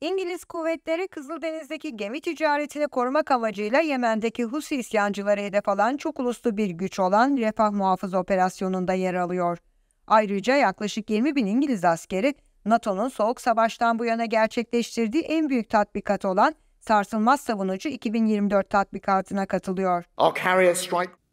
İngiliz kuvvetleri Kızıldeniz'deki gemi ticaretini korumak amacıyla Yemen'deki Husi isyancıları hedef alan çok uluslu bir güç olan Refah Muhafız Operasyonu'nda yer alıyor. Ayrıca yaklaşık 20 bin İngiliz askeri NATO'nun Soğuk Savaş'tan bu yana gerçekleştirdiği en büyük tatbikat olan Sarsılmaz Savunucu 2024 tatbikatına katılıyor.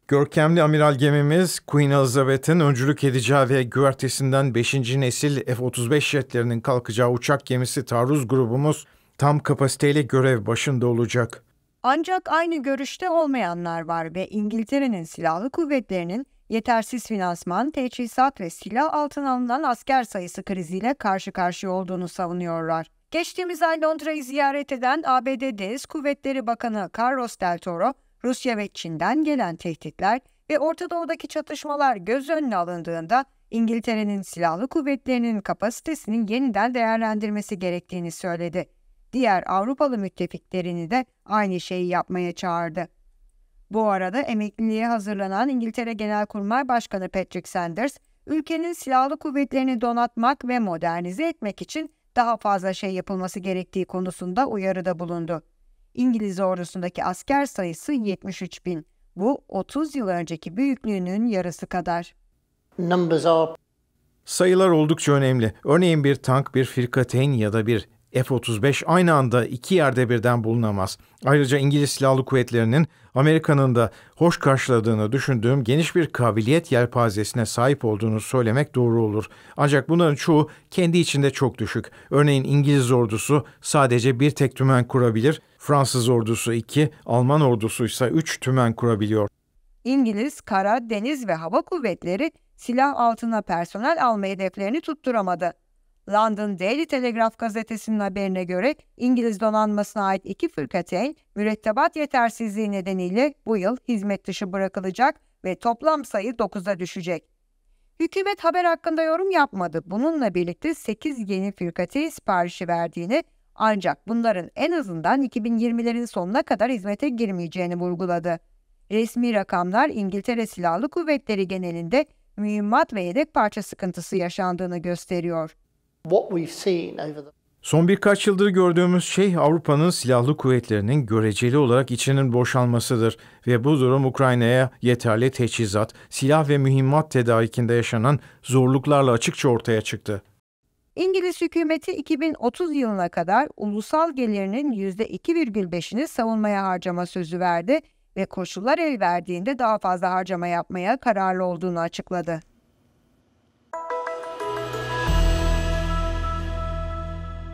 Görkemli amiral gemimiz Queen Elizabeth'in öncülük edeceği ve güvertesinden 5. nesil F-35 jetlerinin kalkacağı uçak gemisi taarruz grubumuz tam kapasiteyle görev başında olacak. Ancak aynı görüşte olmayanlar var ve İngiltere'nin silahlı kuvvetlerinin yetersiz finansman, teçhizat ve silah altına alınan asker sayısı kriziyle karşı karşıya olduğunu savunuyorlar. Geçtiğimiz ay Londra'yı ziyaret eden ABD Deniz Kuvvetleri Bakanı Carlos Del Toro, Rusya ve Çin'den gelen tehditler ve Orta Doğu'daki çatışmalar göz önüne alındığında İngiltere'nin silahlı kuvvetlerinin kapasitesinin yeniden değerlendirmesi gerektiğini söyledi. Diğer Avrupalı müttefiklerini de aynı şeyi yapmaya çağırdı. Bu arada emekliliğe hazırlanan İngiltere Genelkurmay Başkanı Patrick Sanders, ülkenin silahlı kuvvetlerini donatmak ve modernize etmek için daha fazla şey yapılması gerektiği konusunda uyarıda bulundu. İngiliz ordusundaki asker sayısı 73 bin. Bu 30 yıl önceki büyüklüğünün yarısı kadar. Numbers are Sayılar oldukça önemli. Örneğin bir tank, bir firkateyn ya da bir F-35 aynı anda iki yerde birden bulunamaz. Ayrıca İngiliz Silahlı Kuvvetleri'nin Amerika'nın da hoş karşıladığını düşündüğüm geniş bir kabiliyet yelpazesine sahip olduğunu söylemek doğru olur. Ancak bunların çoğu kendi içinde çok düşük. Örneğin İngiliz ordusu sadece bir tek tümen kurabilir, Fransız ordusu iki, Alman ordusu ise üç tümen kurabiliyor. İngiliz, kara, deniz ve hava kuvvetleri silah altına personel alma hedeflerini tutturamadı. London Daily Telegraph gazetesinin haberine göre İngiliz donanmasına ait iki fırkateyn mürettebat yetersizliği nedeniyle bu yıl hizmet dışı bırakılacak ve toplam sayı 9'a düşecek. Hükümet haber hakkında yorum yapmadı. Bununla birlikte 8 yeni firkateyn siparişi verdiğini ancak bunların en azından 2020'lerin sonuna kadar hizmete girmeyeceğini vurguladı. Resmi rakamlar İngiltere Silahlı Kuvvetleri genelinde mühimmat ve yedek parça sıkıntısı yaşandığını gösteriyor. Son birkaç yıldır gördüğümüz şey Avrupa'nın silahlı kuvvetlerinin göreceli olarak içinin boşalmasıdır ve bu durum Ukrayna'ya yeterli teçhizat, silah ve mühimmat tedarikinde yaşanan zorluklarla açıkça ortaya çıktı. İngiliz hükümeti 2030 yılına kadar ulusal gelirinin %2,5'ini savunmaya harcama sözü verdi ve koşullar el verdiğinde daha fazla harcama yapmaya kararlı olduğunu açıkladı.